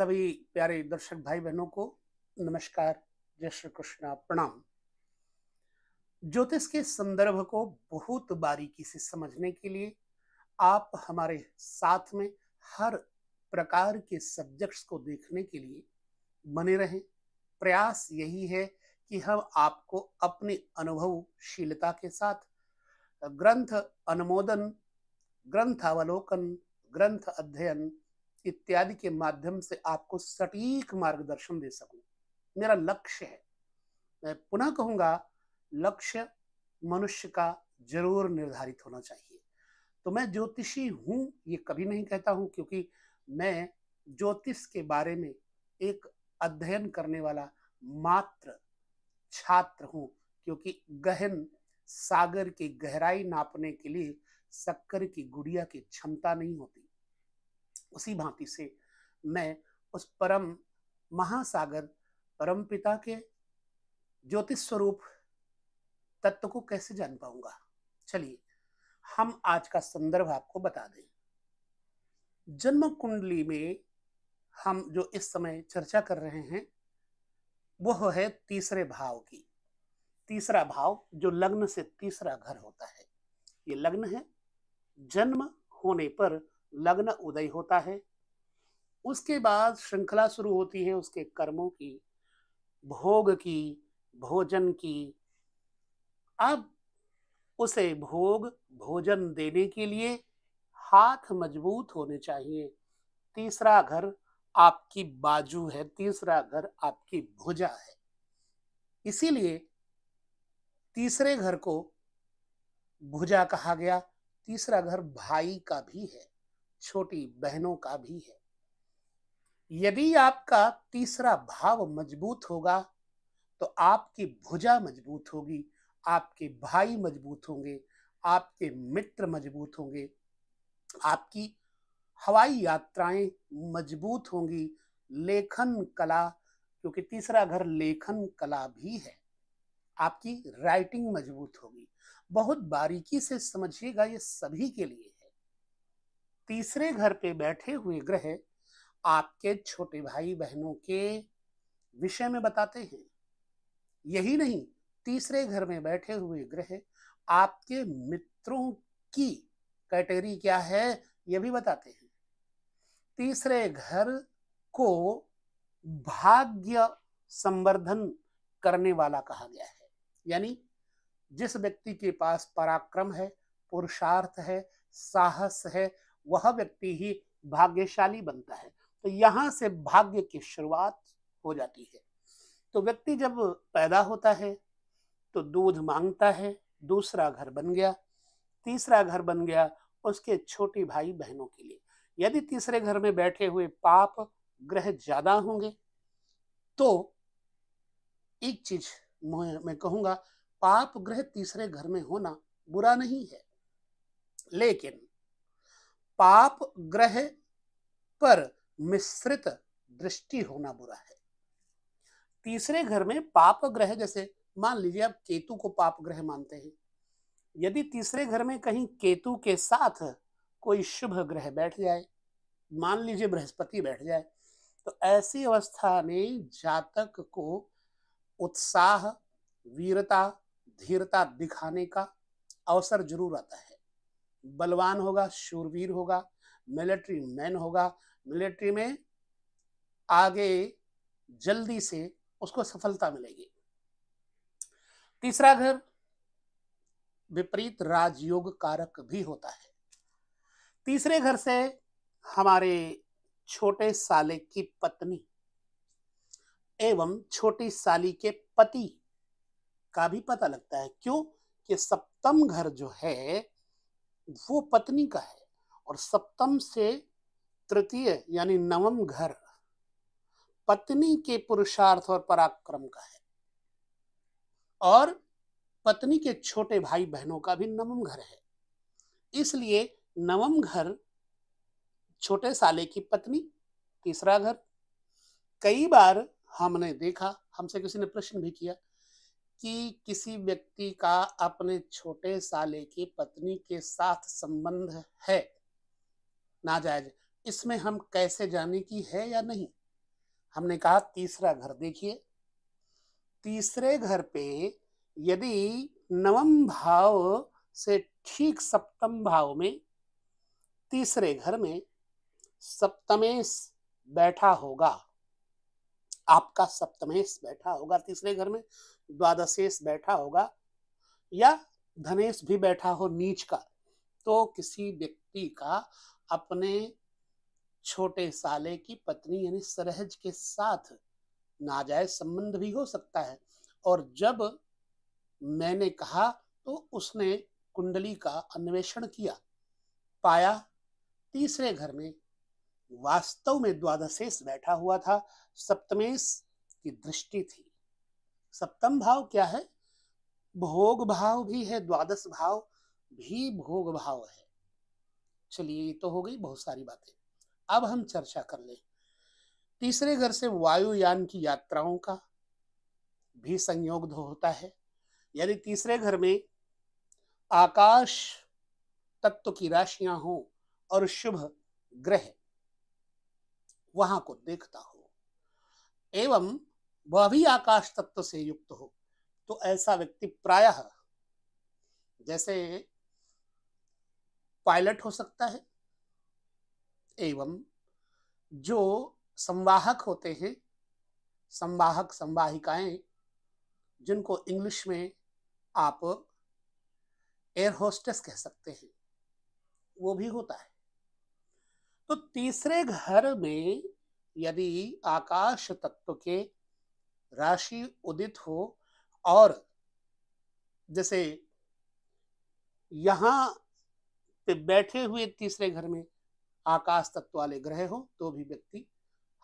सभी प्यारे दर्शक भाई बहनों को नमस्कार जय श्री कृष्ण प्रणाम ज्योतिष के संदर्भ को बहुत बारीकी से समझने के लिए आप हमारे साथ में हर प्रकार के सब्जेक्ट्स को देखने के लिए बने रहें प्रयास यही है कि हम आपको अपने अनुभवशीलता के साथ ग्रंथ अनुमोदन ग्रंथ अवलोकन ग्रंथ अध्ययन इत्यादि के माध्यम से आपको सटीक मार्गदर्शन दे सकूं मेरा लक्ष्य है मैं पुनः कहूंगा लक्ष्य मनुष्य का जरूर निर्धारित होना चाहिए तो मैं ज्योतिषी हूं ये कभी नहीं कहता हूं क्योंकि मैं ज्योतिष के बारे में एक अध्ययन करने वाला मात्र छात्र हूं क्योंकि गहन सागर की गहराई नापने के लिए शक्कर की गुड़िया की क्षमता नहीं होती उसी भांति से मैं उस परम महासागर परम पिता के ज्योतिष स्वरूप तत्व को कैसे जान पाऊंगा चलिए हम आज का संदर्भ आपको बता दें जन्म कुंडली में हम जो इस समय चर्चा कर रहे हैं वह है तीसरे भाव की तीसरा भाव जो लग्न से तीसरा घर होता है ये लग्न है जन्म होने पर लग्न उदय होता है उसके बाद श्रृंखला शुरू होती है उसके कर्मों की भोग की भोजन की अब उसे भोग भोजन देने के लिए हाथ मजबूत होने चाहिए तीसरा घर आपकी बाजू है तीसरा घर आपकी भुजा है इसीलिए तीसरे घर को भुजा कहा गया तीसरा घर भाई का भी है छोटी बहनों का भी है यदि आपका तीसरा भाव मजबूत होगा तो आपकी भुजा मजबूत होगी आपके भाई मजबूत होंगे आपके मित्र मजबूत होंगे आपकी हवाई यात्राएं मजबूत होंगी लेखन कला क्योंकि तीसरा घर लेखन कला भी है आपकी राइटिंग मजबूत होगी बहुत बारीकी से समझिएगा ये सभी के लिए तीसरे घर पे बैठे हुए ग्रह आपके छोटे भाई बहनों के विषय में बताते हैं यही नहीं तीसरे घर में बैठे हुए ग्रह आपके मित्रों की कैटेगरी क्या है ये भी बताते हैं तीसरे घर को भाग्य संवर्धन करने वाला कहा गया है यानी जिस व्यक्ति के पास पराक्रम है पुरुषार्थ है साहस है वह व्यक्ति ही भाग्यशाली बनता है तो यहाँ से भाग्य की शुरुआत हो जाती है तो व्यक्ति जब पैदा होता है तो दूध मांगता है दूसरा घर बन गया तीसरा घर बन गया उसके छोटी भाई बहनों के लिए यदि तीसरे घर में बैठे हुए पाप ग्रह ज्यादा होंगे तो एक चीज मैं कहूंगा पाप ग्रह तीसरे घर में होना बुरा नहीं है लेकिन पाप ग्रह पर मिश्रित दृष्टि होना बुरा है तीसरे घर में पाप ग्रह जैसे मान लीजिए आप केतु को पाप ग्रह मानते हैं यदि तीसरे घर में कहीं केतु के साथ कोई शुभ ग्रह बैठ जाए मान लीजिए बृहस्पति बैठ जाए तो ऐसी अवस्था में जातक को उत्साह वीरता धीरता दिखाने का अवसर जरूर आता है बलवान होगा शूरवीर होगा मिलिट्री मैन होगा मिलिट्री में आगे जल्दी से उसको सफलता मिलेगी तीसरा घर विपरीत राजयोग कारक भी होता है तीसरे घर से हमारे छोटे साले की पत्नी एवं छोटी साली के पति का भी पता लगता है क्यों कि सप्तम घर जो है वो पत्नी का है और सप्तम से तृतीय यानी नवम घर पत्नी के पुरुषार्थ और पराक्रम का है और पत्नी के छोटे भाई बहनों का भी नवम घर है इसलिए नवम घर छोटे साले की पत्नी तीसरा घर कई बार हमने देखा हमसे किसी ने प्रश्न भी किया कि किसी व्यक्ति का अपने छोटे साले की पत्नी के साथ संबंध है नाजायज इसमें हम कैसे जाने की है या नहीं हमने कहा तीसरा घर देखिए तीसरे घर पे यदि नवम भाव से ठीक सप्तम भाव में तीसरे घर में सप्तमेश बैठा होगा आपका सप्तमेश बैठा होगा तीसरे घर में द्वादशेश बैठा होगा या धनेश भी बैठा हो नीच का तो किसी व्यक्ति का अपने छोटे साले की पत्नी यानी सरहज के साथ नाजायज संबंध भी हो सकता है और जब मैंने कहा तो उसने कुंडली का अन्वेषण किया पाया तीसरे घर में वास्तव में द्वादशेश बैठा हुआ था सप्तमेश की दृष्टि थी सप्तम भाव क्या है भोग भाव भी है द्वादश भाव भी भोग भाव है चलिए ये तो हो गई बहुत सारी बातें अब हम चर्चा कर ले तीसरे घर से वायुयान की यात्राओं का भी संयोग होता है यदि तीसरे घर में आकाश तत्व की राशियां हो और शुभ ग्रह वहां को देखता हो एवं वह भी आकाश तत्व से युक्त हो तो ऐसा व्यक्ति प्रायः जैसे पायलट हो सकता है एवं जो संवाहक होते हैं संवाहक संवाहिकाएं जिनको इंग्लिश में आप एयर होस्टेस कह सकते हैं वो भी होता है तो तीसरे घर में यदि आकाश तत्व के राशि उदित हो और जैसे यहाँ पे बैठे हुए तीसरे घर में आकाश तत्व वाले ग्रह हो तो भी व्यक्ति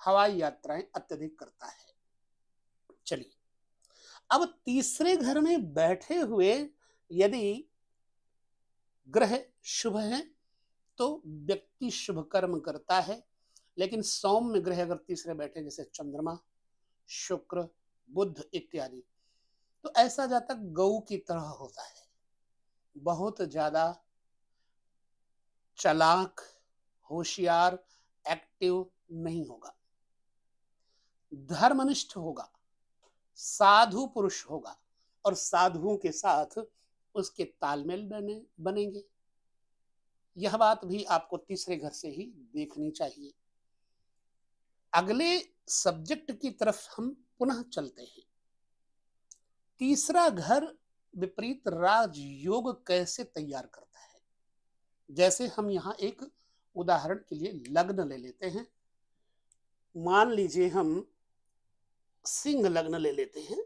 हवाई यात्राएं अत्यधिक करता है चलिए अब तीसरे घर में बैठे हुए यदि ग्रह शुभ है तो व्यक्ति शुभ कर्म करता है लेकिन सौम्य ग्रह अगर तीसरे बैठे जैसे चंद्रमा शुक्र बुद्ध इत्यादि तो ऐसा जातक गऊ की तरह होता है बहुत ज्यादा चलाक होशियार एक्टिव नहीं होगा धर्मनिष्ठ होगा साधु पुरुष होगा और साधुओं के साथ उसके तालमेल बने बनेंगे यह बात भी आपको तीसरे घर से ही देखनी चाहिए अगले सब्जेक्ट की तरफ हम पुनः चलते हैं तीसरा घर विपरीत राज योग कैसे तैयार करता है जैसे हम यहाँ एक उदाहरण के लिए लग्न ले लेते हैं मान लीजिए हम सिंह लग्न ले लेते हैं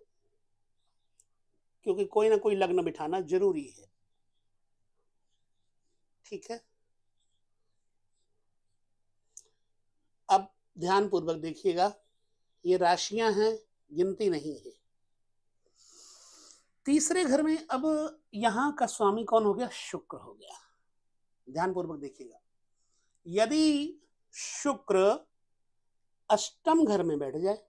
क्योंकि कोई ना कोई लग्न बिठाना जरूरी है ठीक है ध्यान पूर्वक देखिएगा ये राशियां हैं गिनती नहीं है तीसरे घर में अब यहां का स्वामी कौन हो गया शुक्र हो गया ध्यान पूर्वक देखिएगा यदि शुक्र अष्टम घर में बैठ जाए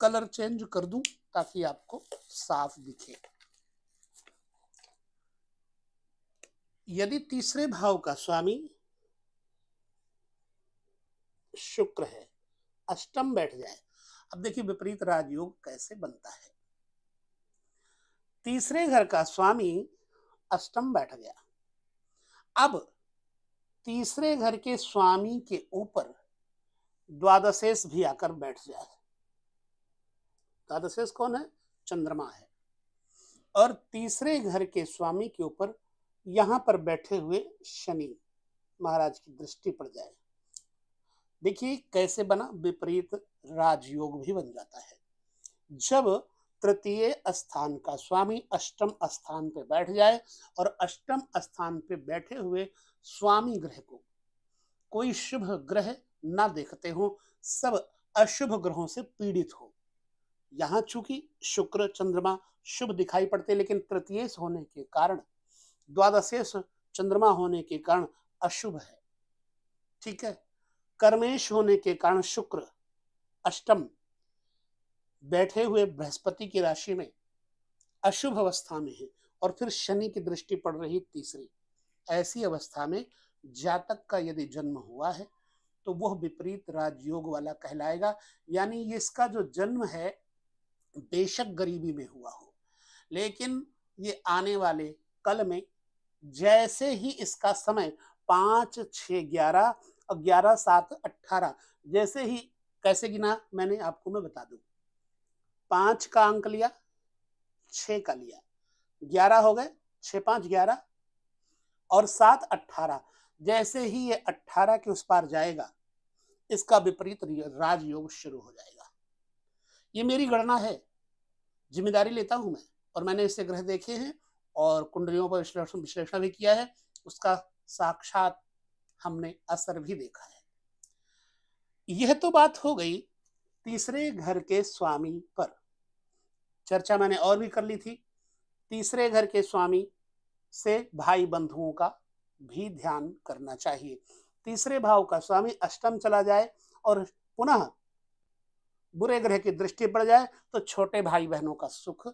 कलर चेंज कर दूं ताकि आपको साफ दिखे यदि तीसरे भाव का स्वामी शुक्र है अष्टम बैठ जाए अब देखिए विपरीत राजयोग कैसे बनता है तीसरे घर का स्वामी अष्टम बैठ गया अब तीसरे घर के स्वामी के ऊपर द्वादशेष भी आकर बैठ जाए द्वादशेष कौन है चंद्रमा है और तीसरे घर के स्वामी के ऊपर यहां पर बैठे हुए शनि महाराज की दृष्टि पड़ जाए देखिए कैसे बना विपरीत राजयोग भी बन जाता है जब तृतीय स्थान का स्वामी अष्टम स्थान पे बैठ जाए और अष्टम स्थान पे बैठे हुए स्वामी ग्रह को कोई शुभ ग्रह ना देखते हो सब अशुभ ग्रहों से पीड़ित हो यहाँ चूंकि शुक्र चंद्रमा शुभ दिखाई पड़ते लेकिन तृतीय होने के कारण द्वादशेष चंद्रमा होने के कारण अशुभ है ठीक है कर्मेश होने के कारण शुक्र अष्टम बैठे हुए बृहस्पति की राशि में अशुभ अवस्था में है और फिर शनि की दृष्टि पड़ रही तीसरी ऐसी अवस्था में जातक का यदि जन्म हुआ है तो वह विपरीत राजयोग वाला कहलाएगा यानी इसका जो जन्म है बेशक गरीबी में हुआ हो लेकिन ये आने वाले कल में जैसे ही इसका समय पांच छ ग्यारह और ग्यारह सात अट्ठारह जैसे ही कैसे गिना मैंने आपको मैं बता दू पांच का अंक लिया छ का लिया ग्यारह हो गए छ पांच ग्यारह और सात अट्ठारह जैसे ही ये अट्ठारह के उस पार जाएगा इसका विपरीत राजयोग शुरू हो जाएगा ये मेरी गणना है जिम्मेदारी लेता हूं मैं और मैंने इससे ग्रह देखे हैं और कुंडलियों पर विश्लेषण विश्लेषण भी किया है उसका साक्षात हमने असर भी देखा है यह तो बात हो गई तीसरे घर के स्वामी पर चर्चा मैंने और भी कर ली थी तीसरे घर के स्वामी से भाई बंधुओं का भी ध्यान करना चाहिए तीसरे भाव का स्वामी अष्टम चला जाए और पुनः बुरे ग्रह की दृष्टि पड़ जाए तो छोटे भाई बहनों का सुख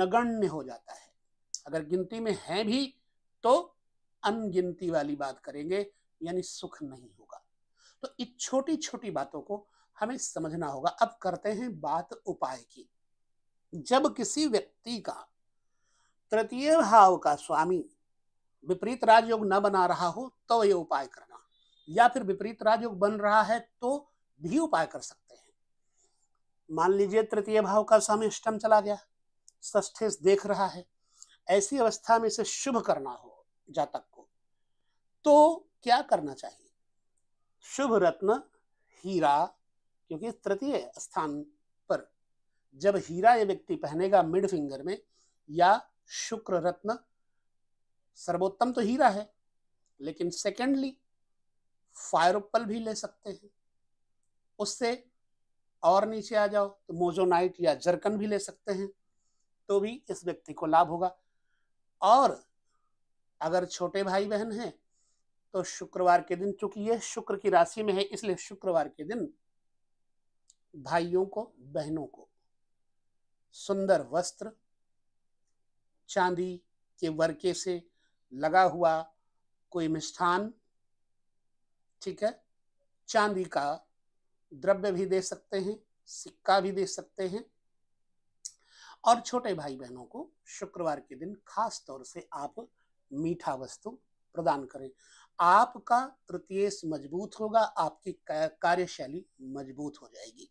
नगण्य हो जाता है अगर गिनती में है भी तो अनगिनती वाली बात करेंगे यानी सुख नहीं होगा तो इस छोटी छोटी बातों को हमें समझना होगा अब करते हैं बात उपाय की जब किसी व्यक्ति का तृतीय भाव का स्वामी विपरीत राजयोग न बना रहा हो तो ये उपाय करना या फिर विपरीत राजयोग बन रहा है तो भी उपाय कर सकते हैं मान लीजिए तृतीय भाव का स्वामी अष्टम चला गया देख रहा है ऐसी अवस्था में इसे शुभ करना हो जातक को तो क्या करना चाहिए शुभ रत्न हीरा क्योंकि तृतीय स्थान पर जब हीरा ये व्यक्ति पहनेगा मिड फिंगर में या शुक्र रत्न सर्वोत्तम तो हीरा है लेकिन सेकेंडली फायरोपल भी ले सकते हैं उससे और नीचे आ जाओ तो मोजोनाइट या जरकन भी ले सकते हैं तो भी इस व्यक्ति को लाभ होगा और अगर छोटे भाई बहन हैं तो शुक्रवार के दिन चूंकि यह शुक्र की राशि में है इसलिए शुक्रवार के दिन भाइयों को बहनों को सुंदर वस्त्र चांदी के वर्के से लगा हुआ कोई मिष्ठान ठीक है चांदी का द्रव्य भी दे सकते हैं सिक्का भी दे सकते हैं और छोटे भाई बहनों को शुक्रवार के दिन खास तौर से आप मीठा वस्तु प्रदान करें आपका तृतीय मजबूत होगा आपकी कार्यशैली मजबूत हो जाएगी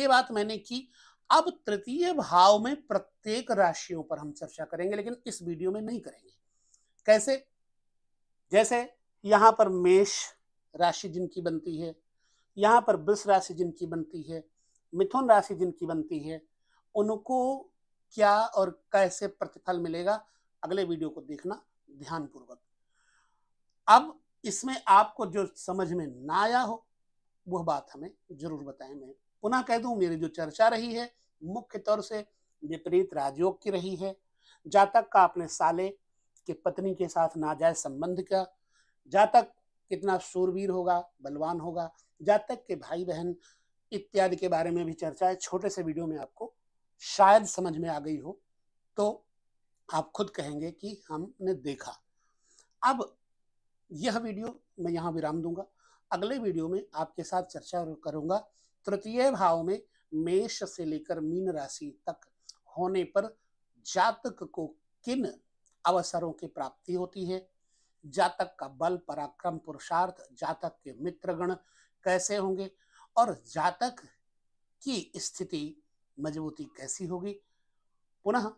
ये बात मैंने की अब तृतीय भाव में प्रत्येक राशियों पर हम चर्चा करेंगे लेकिन इस वीडियो में नहीं करेंगे कैसे जैसे यहाँ पर मेष राशि जिनकी बनती है यहां पर वृष राशि जिनकी बनती है मिथुन राशि जिनकी बनती है उनको क्या और कैसे प्रतिफल मिलेगा अगले वीडियो को देखना ध्यानपूर्वक अब इसमें आपको जो समझ में ना आया हो वह बात हमें जरूर बताएं मैं पुनः कह दूं मेरी जो चर्चा रही है मुख्य तौर से विपरीत राजयोग की रही है जातक का अपने साले के पत्नी के साथ नाजायज संबंध का जातक कितना सूरवीर होगा बलवान होगा जातक के भाई बहन इत्यादि के बारे में भी चर्चा है छोटे से वीडियो में आपको शायद समझ में आ गई हो तो आप खुद कहेंगे कि हमने देखा अब यह वीडियो मैं यहाँ विराम दूंगा अगले वीडियो में आपके साथ चर्चा करूंगा तृतीय भाव में मेष से लेकर मीन राशि तक होने पर जातक को किन अवसरों की प्राप्ति होती है जातक का बल पराक्रम पुरुषार्थ जातक के मित्रगण कैसे होंगे और जातक की स्थिति मजबूती कैसी होगी पुनः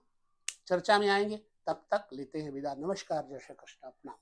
चर्चा में आएंगे तब तक लेते हैं विदा नमस्कार जय श्री कृष्ण अपना